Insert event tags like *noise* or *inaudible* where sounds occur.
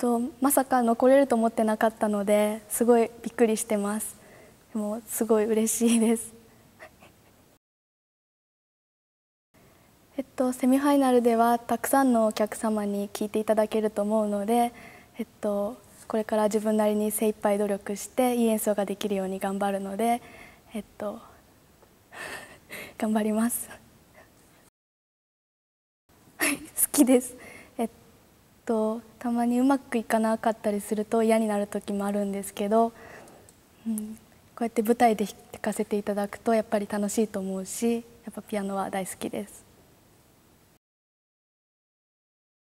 とまさか残れると思ってなかったのですごいびっくりしてますでもすごい嬉しいです *laughs* えっとセミファイナルではたくさんのお客様に聞いていただけると思うのでえっとこれから自分なりに精一杯努力していい演奏ができるように頑張るのでえっと *laughs* 頑張ります *laughs* 好きですとたまにうまくいかなかったりすると嫌になる時もあるんですけど、うん、こうやって舞台で弾かせていただくとやっぱり楽しいと思うしやっぱピアノは大好きです。